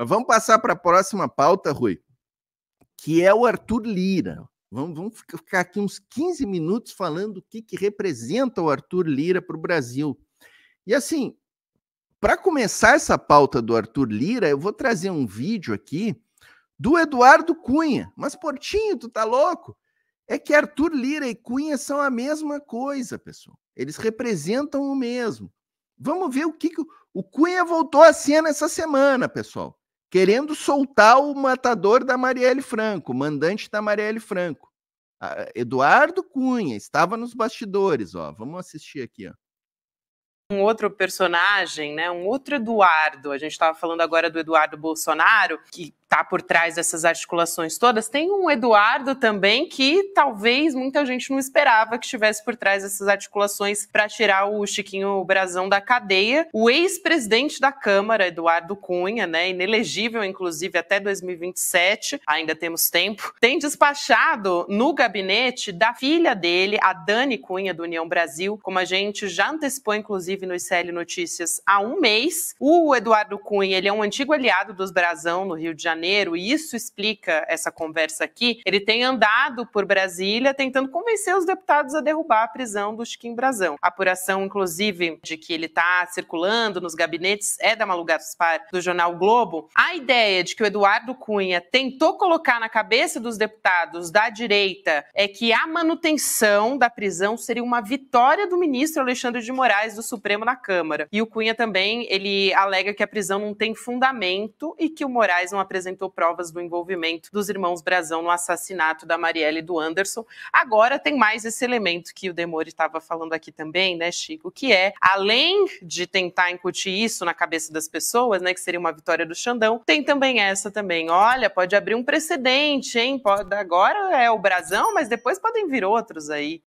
Vamos passar para a próxima pauta, Rui, que é o Arthur Lira. Vamos, vamos ficar aqui uns 15 minutos falando o que, que representa o Arthur Lira para o Brasil. E assim, para começar essa pauta do Arthur Lira, eu vou trazer um vídeo aqui do Eduardo Cunha. Mas, Portinho, tu tá louco? É que Arthur Lira e Cunha são a mesma coisa, pessoal. Eles representam o mesmo. Vamos ver o que, que o Cunha voltou a cena essa semana, pessoal querendo soltar o matador da Marielle Franco, mandante da Marielle Franco. Eduardo Cunha estava nos bastidores, ó. Vamos assistir aqui, ó. Um outro personagem, né? Um outro Eduardo. A gente estava falando agora do Eduardo Bolsonaro, que está por trás dessas articulações todas. Tem um Eduardo também que talvez muita gente não esperava que estivesse por trás dessas articulações para tirar o Chiquinho Brasão da cadeia. O ex-presidente da Câmara, Eduardo Cunha, né, inelegível inclusive até 2027, ainda temos tempo, tem despachado no gabinete da filha dele, a Dani Cunha do União Brasil, como a gente já antecipou inclusive no ICL Notícias há um mês. O Eduardo Cunha, ele é um antigo aliado dos Brasão no Rio de Janeiro Janeiro, e isso explica essa conversa aqui, ele tem andado por Brasília tentando convencer os deputados a derrubar a prisão do Chiquinho Brazão. A apuração, inclusive, de que ele está circulando nos gabinetes é da Malu Gaspar, do jornal Globo. A ideia de que o Eduardo Cunha tentou colocar na cabeça dos deputados da direita é que a manutenção da prisão seria uma vitória do ministro Alexandre de Moraes do Supremo na Câmara. E o Cunha também, ele alega que a prisão não tem fundamento e que o Moraes não apresenta apresentou provas do envolvimento dos irmãos Brazão no assassinato da Marielle e do Anderson. Agora tem mais esse elemento que o Demore estava falando aqui também, né, Chico, que é além de tentar incutir isso na cabeça das pessoas, né, que seria uma vitória do Xandão, tem também essa também. Olha, pode abrir um precedente, hein? Pode, agora é o Brazão, mas depois podem vir outros aí.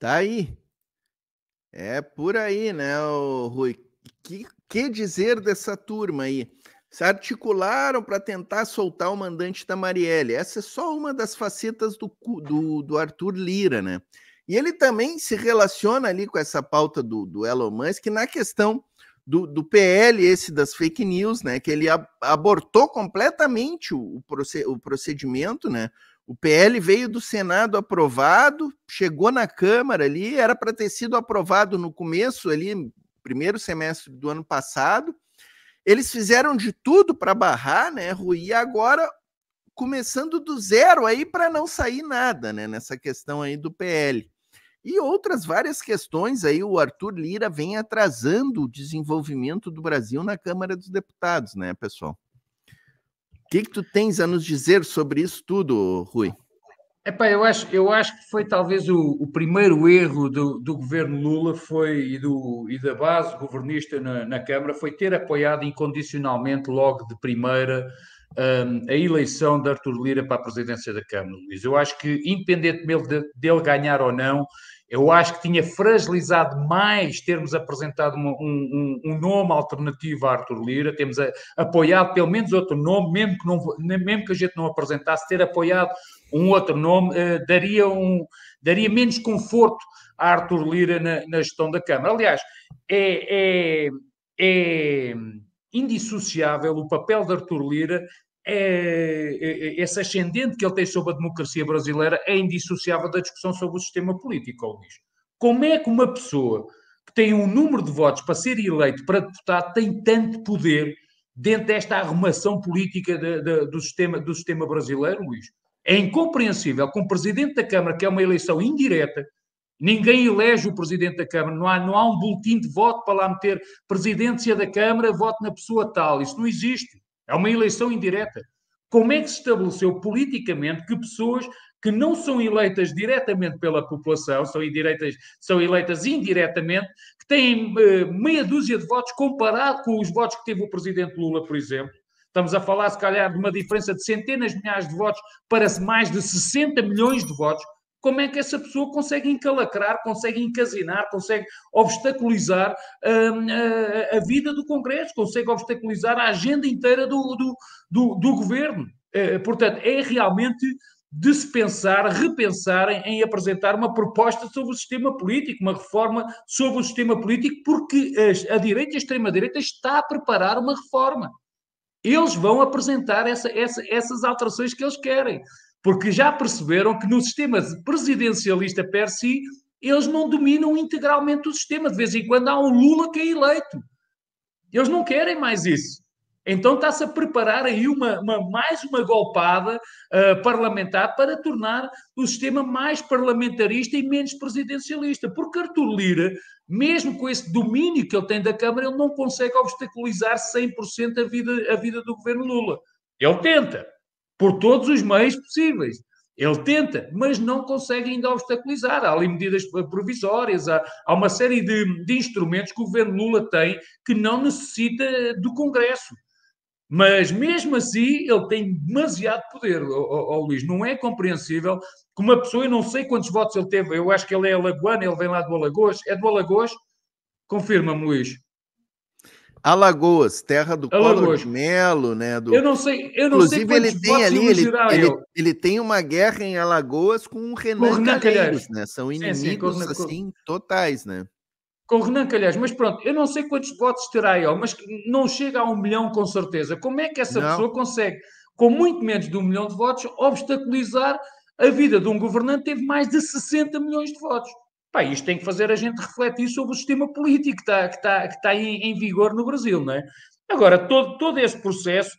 Tá aí. É por aí, né, o Rui? que, que dizer dessa turma aí? Se articularam para tentar soltar o mandante da Marielle. Essa é só uma das facetas do, do, do Arthur Lira, né? E ele também se relaciona ali com essa pauta do, do Elon Musk na questão do, do PL, esse das fake news, né? Que ele abortou completamente o, o, procedimento, né? O PL veio do Senado aprovado, chegou na Câmara ali, era para ter sido aprovado no começo ali, primeiro semestre do ano passado. Eles fizeram de tudo para barrar, né, Rui? E agora começando do zero aí para não sair nada, né, nessa questão aí do PL. E outras várias questões aí, o Arthur Lira vem atrasando o desenvolvimento do Brasil na Câmara dos Deputados, né, pessoal? O que, que tu tens a nos dizer sobre isso tudo, Rui? Epá, eu, acho, eu acho que foi talvez o, o primeiro erro do, do, governo Lula foi, e, do, e da base governista na, na, Câmara foi ter apoiado incondicionalmente, logo de primeira, um, a eleição de Artur Lira para a presidência da Câmara, Luís. Eu acho que, independentemente dele ganhar ou não, eu acho que tinha fragilizado mais termos apresentado uma, um, um, nome alternativo a Arthur Lira, temos a, apoiado pelo menos outro nome, mesmo que, não, mesmo que a gente não apresentasse, ter apoiado um outro nome eh, daria, um, daria menos conforto a Arthur Lira na, na gestão da Câmara. Aliás, é, é, é indissociável o papel de Arthur Lira é, é, é, esse ascendente que ele tem sobre a democracia brasileira é indissociável da discussão sobre o sistema político, Luís. Como é que uma pessoa que tem um número de votos para ser eleito para deputado tem tanto poder dentro desta arrumação política de, de, do, sistema, do sistema brasileiro, Luís? É incompreensível que um presidente da Câmara, que é uma eleição indireta, Ninguém elege o presidente da Câmara, não há, não há um boletim de voto para lá meter presidência da Câmara, voto na pessoa tal. Isso não existe. É uma eleição indireta. Como é que se estabeleceu politicamente que pessoas que não são eleitas diretamente pela população, são, indiretas, são eleitas indiretamente, que têm eh, meia dúzia de votos comparado com os votos que teve o presidente Lula, por exemplo? Estamos a falar, se calhar, de uma diferença de centenas de milhares de votos para mais de 60 milhões de votos como é que essa pessoa consegue encalacrar, consegue encasinar, consegue obstaculizar a, hum, a, a vida do Congresso, consegue obstaculizar a agenda inteira do, do, do, do governo. É, portanto, é realmente de se pensar, repensar em, em, apresentar uma proposta sobre o sistema político, uma reforma sobre o sistema político, porque a, a direita e a extrema-direita está a preparar uma reforma. Eles vão apresentar essa, essa, essas alterações que eles querem porque já perceberam que no sistema presidencialista per si, eles não dominam integralmente o sistema. De vez em quando há um Lula que é eleito. Eles não querem mais isso. Então está-se a preparar aí uma, uma mais uma golpada uh, parlamentar para tornar o sistema mais parlamentarista e menos presidencialista. Porque Arthur Lira, mesmo com esse domínio que ele tem da Câmara, ele não consegue obstaculizar 100% a vida, a vida do governo Lula. Ele tenta, por todos os meios possíveis. Ele tenta, mas não consegue ainda obstaculizar. Há ali medidas provisórias, há, há uma série de, de, instrumentos que o governo Lula tem que não necessita do Congresso. Mas mesmo assim, ele tem demasiado poder, ó, Luís. Não é compreensível que uma pessoa, eu não sei quantos votos ele teve, eu acho que ele é alagoano, ele vem lá do Alagoas. É do Alagoas? Confirma-me, Luís. Alagoas, terra do Alagoas. Collor Melo, né? Do... Eu não sei, eu não Inclusive, sei ele tem ali, ele, ele, ele, tem uma guerra em Alagoas com o Renan, com Renan Calheiros, Calheiros, né? São inimigos sim, sim, assim totais, né? Com o Renan Calheiros, mas pronto, eu não sei quantos votos terá ele, mas não chega a um milhão com certeza. Como é que essa não. pessoa consegue, com muito menos de um milhão de votos, obstaculizar a vida de um governante que teve mais de 60 milhões de votos? Pá, isto tem que fazer a gente refletir sobre o sistema político que está, que está, que está em, em vigor no Brasil, não é? Agora, todo, todo este processo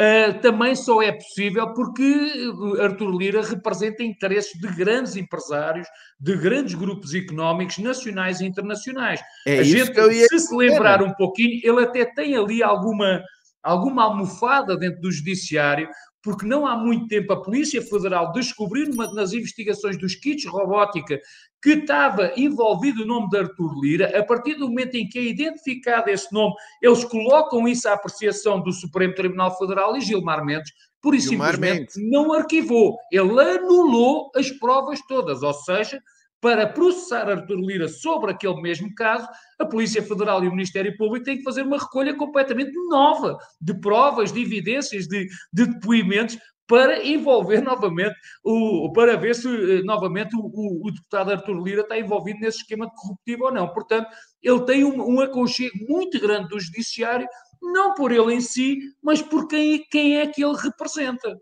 uh, também só é possível porque eh, Arthur Lira representa interesses de grandes empresários, de grandes grupos económicos nacionais e internacionais. É a gente, ia... se se lembrar um pouquinho, ele até tem ali alguma, alguma almofada dentro do judiciário porque não há muito tempo a Polícia Federal descobriu numa, nas investigações dos kits robótica que estava envolvido o nome de Arthur Lira. A partir do momento em que é identificado esse nome, eles colocam isso à apreciação do Supremo Tribunal Federal e Gilmar Mendes, por isso simplesmente Mendes. não arquivou. Ele anulou as provas todas, ou seja, para processar Artur Lira sobre aquele mesmo caso, a Polícia Federal e o Ministério Público têm que fazer uma recolha completamente nova de provas, de evidências, de, de depoimentos para envolver novamente, o, para ver se eh, novamente o, o, o, deputado Artur Lira está envolvido nesse esquema de corruptivo ou não. Portanto, ele tem um, um aconchego muito grande do judiciário, não por ele em si, mas por quem, quem é que ele representa.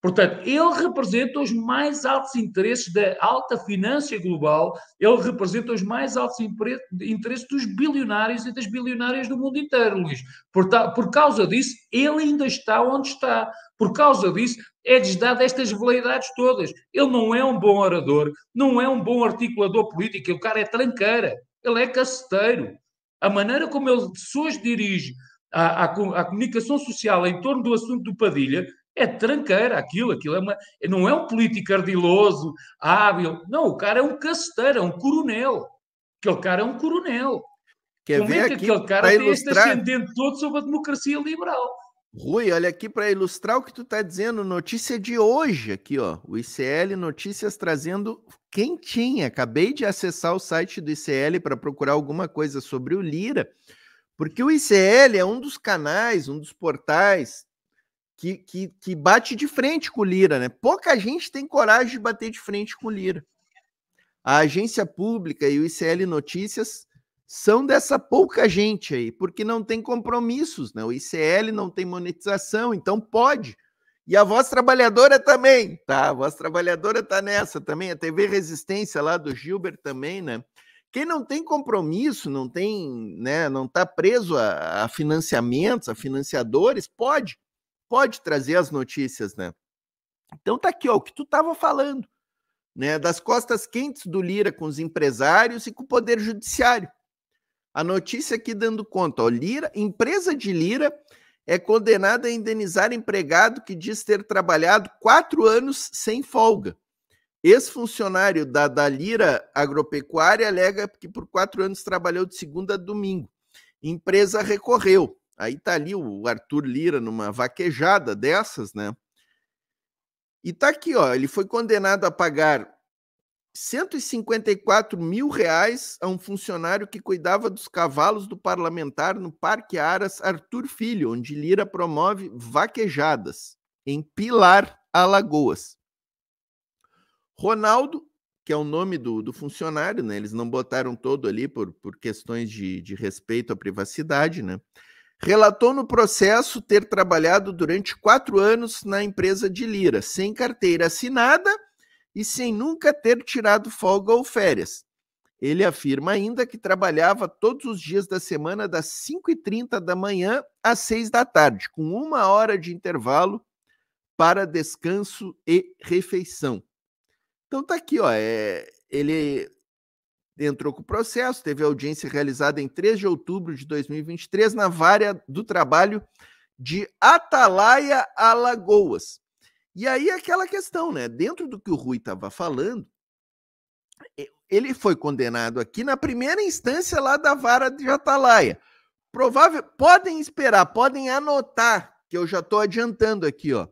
Portanto, ele representa os mais altos interesses da alta finança global, ele representa os mais altos interesses dos bilionários e das bilionárias do mundo inteiro, Luís. Por, por causa disso, ele ainda está onde está. Por causa disso, é-lhes dado estas veleidades todas. Ele não é um bom orador, não é um bom articulador político, o cara é tranqueira, ele é caceteiro. A maneira como ele hoje dirige à, à, à comunicação social em torno do assunto do Padilha é tranqueira aquilo, aquilo é uma, não é um político ardiloso, hábil. Não, o cara é um casteiro, é um coronel. Aquele cara é um coronel. Quer Como é ver é que aquele cara tem ilustrar... este ascendente todo sobre a democracia liberal? Rui, olha aqui para ilustrar o que tu está dizendo, notícia de hoje aqui, ó. O ICL Notícias trazendo quentinha. Acabei de acessar o site do ICL para procurar alguma coisa sobre o Lira, porque o ICL é um dos canais, um dos portais que, que, que bate de frente com o Lira, né? Pouca gente tem coragem de bater de frente com o Lira. A agência pública e o ICL Notícias são dessa pouca gente aí, porque não tem compromissos, né? O ICL não tem monetização, então pode. E a voz trabalhadora também, tá? A voz trabalhadora tá nessa também, a TV Resistência lá do Gilbert também, né? Quem não tem compromisso, não tem, né, não tá preso a, a financiamentos, a financiadores, pode pode trazer as notícias, né? Então tá aqui, ó, o que tu estava falando, né? Das costas quentes do Lira com os empresários e com o poder judiciário. A notícia aqui dando conta, ó, Lira, empresa de Lira é condenada a indenizar empregado que diz ter trabalhado quatro anos sem folga. Ex-funcionário da, da Lira Agropecuária alega que por quatro anos trabalhou de segunda a domingo. Empresa recorreu. Aí tá ali o Arthur Lira numa vaquejada dessas, né? E tá aqui, ó, ele foi condenado a pagar 154 mil reais a um funcionário que cuidava dos cavalos do parlamentar no Parque Aras Arthur Filho, onde Lira promove vaquejadas em Pilar, Alagoas. Ronaldo, que é o nome do, do funcionário, né? Eles não botaram todo ali por, por questões de, de respeito à privacidade, né? Relatou no processo ter trabalhado durante quatro anos na empresa de Lira, sem carteira assinada e sem nunca ter tirado folga ou férias. Ele afirma ainda que trabalhava todos os dias da semana das 5h30 da manhã às 6 da tarde, com uma hora de intervalo para descanso e refeição. Então tá aqui, ó. É, ele entrou com o processo, teve audiência realizada em 3 de outubro de 2023 na vara do Trabalho de Atalaia, Alagoas. E aí aquela questão, né? Dentro do que o Rui estava falando, ele foi condenado aqui na primeira instância lá da Vara de Atalaia. Provável, podem esperar, podem anotar que eu já estou adiantando aqui, ó.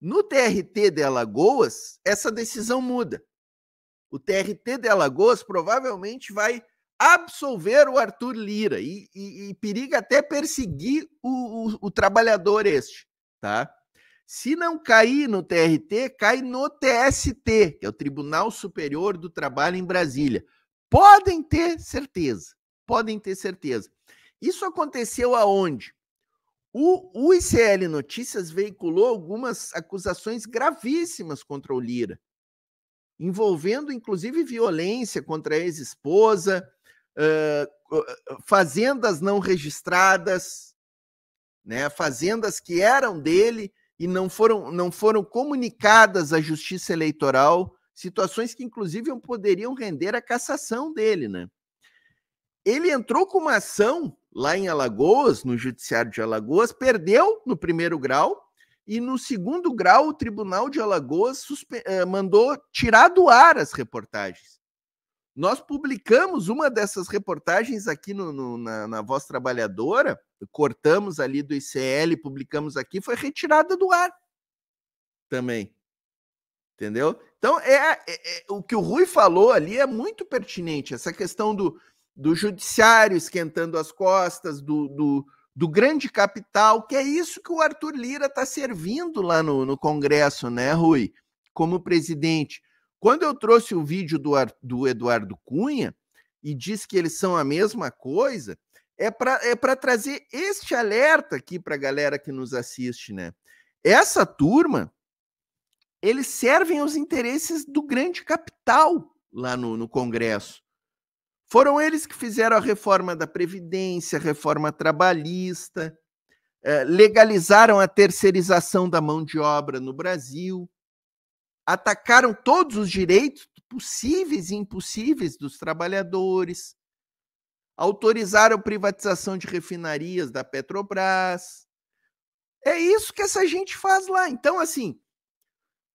No TRT de Alagoas, essa decisão muda o TRT de Alagoas provavelmente vai absolver o Arthur Lira e, e, e periga até perseguir o, o, o, trabalhador este, tá? Se não cair no TRT, cai no TST, que é o Tribunal Superior do Trabalho em Brasília. Podem ter certeza, podem ter certeza. Isso aconteceu aonde? O, o ICL Notícias veiculou algumas acusações gravíssimas contra o Lira, envolvendo inclusive violência contra a ex-esposa, uh, fazendas não registradas, né, fazendas que eram dele e não foram, não foram comunicadas à justiça eleitoral, situações que inclusive poderiam render a cassação dele. Né? Ele entrou com uma ação lá em Alagoas, no Judiciário de Alagoas, perdeu no primeiro grau, e no segundo grau, o Tribunal de Alagoas eh, mandou tirar do ar as reportagens. Nós publicamos uma dessas reportagens aqui no, no, na, na Voz Trabalhadora, cortamos ali do ICL, publicamos aqui, foi retirada do ar também. Entendeu? Então, é, é, é, o que o Rui falou ali é muito pertinente. Essa questão do, do judiciário esquentando as costas, do, do, do grande capital, que é isso que o Arthur Lira está servindo lá no, no Congresso, né, Rui? Como presidente. Quando eu trouxe o vídeo do, do Eduardo Cunha e disse que eles são a mesma coisa, é para é trazer este alerta aqui para a galera que nos assiste, né? Essa turma, eles servem aos interesses do grande capital lá no, no Congresso. Foram eles que fizeram a reforma da Previdência, reforma trabalhista, eh, legalizaram a terceirização da mão de obra no Brasil, atacaram todos os direitos possíveis e impossíveis dos trabalhadores, autorizaram a privatização de refinarias da Petrobras. É isso que essa gente faz lá. Então, assim,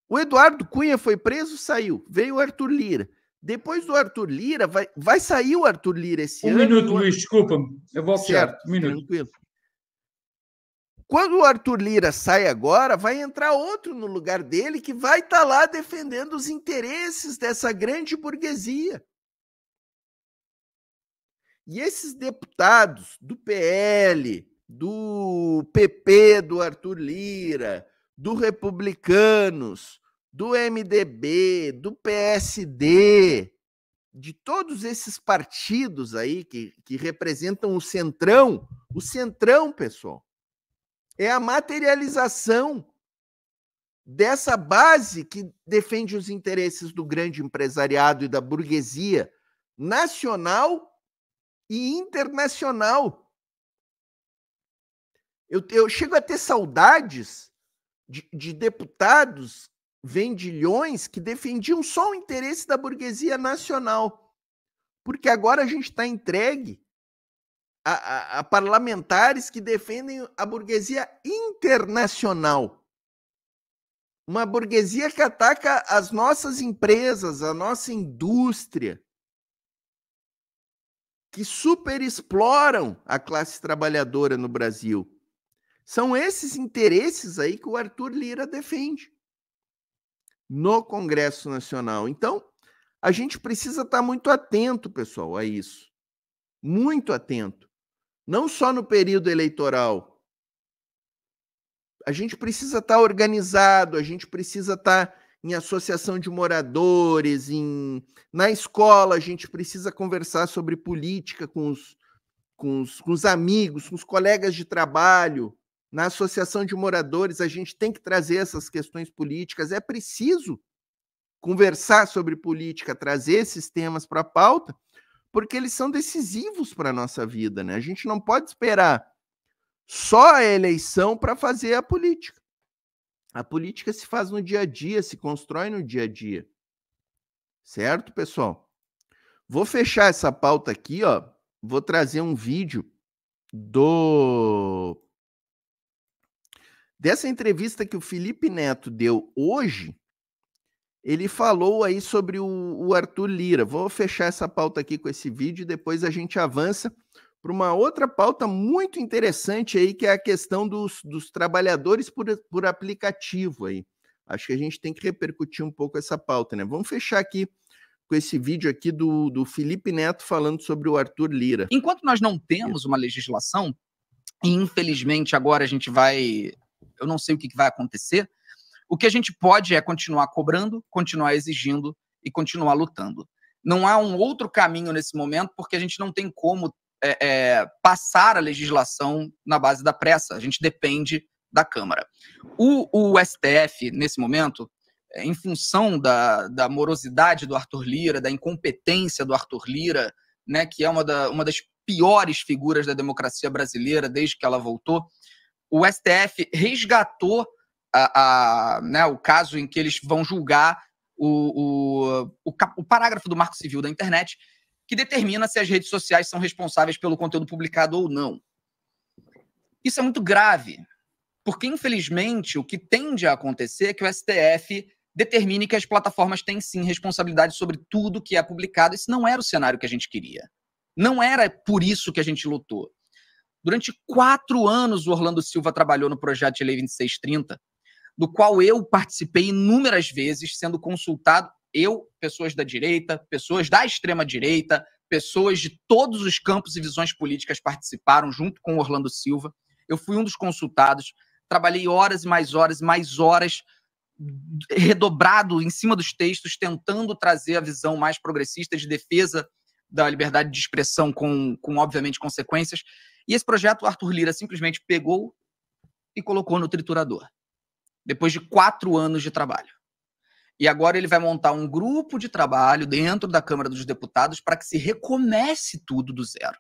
o Eduardo Cunha foi preso, saiu. Veio o Arthur Lira. Depois do Arthur Lira, vai, vai sair o Arthur Lira esse um ano. Um minuto, Luiz, desculpa-me. Eu vou certo, um minuto. Tranquilo. Quando o Arthur Lira sai agora, vai entrar outro no lugar dele que vai estar tá lá defendendo os interesses dessa grande burguesia. E esses deputados do PL, do PP do Arthur Lira, do Republicanos, do MDB, do PSD, de todos esses partidos aí que, que representam o centrão, o centrão, pessoal, é a materialização dessa base que defende os interesses do grande empresariado e da burguesia nacional e internacional. Eu, eu chego a ter saudades de, de deputados vendilhões que defendiam só o interesse da burguesia nacional. Porque agora a gente está entregue a, a, a, parlamentares que defendem a burguesia internacional. Uma burguesia que ataca as nossas empresas, a nossa indústria, que superexploram a classe trabalhadora no Brasil. São esses interesses aí que o Arthur Lira defende no Congresso Nacional. Então, a gente precisa estar tá muito atento, pessoal, a isso. Muito atento. Não só no período eleitoral. A gente precisa estar tá organizado, a gente precisa estar tá em associação de moradores, em na escola, a gente precisa conversar sobre política com os, com os, com os amigos, com os colegas de trabalho na Associação de Moradores, a gente tem que trazer essas questões políticas. É preciso conversar sobre política, trazer esses temas para a pauta, porque eles são decisivos para a nossa vida. Né? A gente não pode esperar só a eleição para fazer a política. A política se faz no dia a dia, se constrói no dia a dia. Certo, pessoal? Vou fechar essa pauta aqui, ó. Vou trazer um vídeo do Dessa entrevista que o Felipe Neto deu hoje, ele falou aí sobre o, o Arthur Lira. Vou fechar essa pauta aqui com esse vídeo e depois a gente avança para uma outra pauta muito interessante aí, que é a questão dos, dos trabalhadores por, por aplicativo aí. Acho que a gente tem que repercutir um pouco essa pauta, né? Vamos fechar aqui com esse vídeo aqui do, do Felipe Neto falando sobre o Arthur Lira. Enquanto nós não temos uma legislação, e infelizmente agora a gente vai eu não sei o que, vai acontecer. O que a gente pode é continuar cobrando, continuar exigindo e continuar lutando. Não há um outro caminho nesse momento, porque a gente não tem como é, é, passar a legislação na base da pressa. A gente depende da Câmara. O, o STF, nesse momento, é, em função da, da morosidade do Arthur Lira, da incompetência do Arthur Lira, né, que é uma, da, uma das piores figuras da democracia brasileira desde que ela voltou, o STF resgatou a, a, né, o caso em que eles vão julgar o, o, o, o parágrafo do Marco Civil da Internet, que determina se as redes sociais são responsáveis pelo conteúdo publicado ou não. Isso é muito grave, porque, infelizmente, o que tende a acontecer é que o STF determine que as plataformas têm sim responsabilidade sobre tudo que é publicado. Isso não era o cenário que a gente queria. Não era por isso que a gente lutou. Durante quatro anos, o Orlando Silva trabalhou no projeto de lei 2630, do qual eu participei inúmeras vezes, sendo consultado, eu, pessoas da direita, pessoas da extrema-direita, pessoas de todos os campos e visões políticas participaram, junto com o Orlando Silva. Eu fui um dos consultados, trabalhei horas e mais horas, mais horas, redobrado em cima dos textos, tentando trazer a visão mais progressista de defesa da liberdade de expressão, com, com obviamente, consequências. E esse projeto, o Arthur Lira simplesmente pegou e colocou no triturador, depois de quatro anos de trabalho. E agora ele vai montar um grupo de trabalho dentro da Câmara dos Deputados para que se recomece tudo do zero.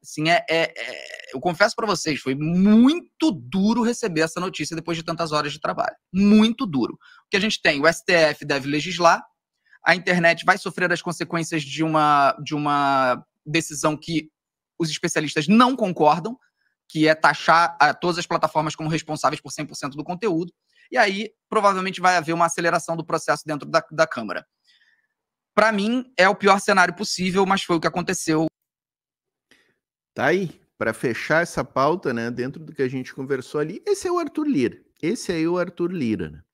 Assim, é, é, é eu confesso para vocês, foi muito duro receber essa notícia depois de tantas horas de trabalho. Muito duro. O que a gente tem? O STF deve legislar, a internet vai sofrer as consequências de uma, de uma decisão que os especialistas não concordam, que é taxar a, ah, todas as plataformas como responsáveis por 100% do conteúdo. E aí, provavelmente, vai haver uma aceleração do processo dentro da, da Câmara. Para mim, é o pior cenário possível, mas foi o que aconteceu. Tá aí, para fechar essa pauta, né, dentro do que a gente conversou ali, esse é o Arthur Lira. Esse aí é o Arthur Lira, né?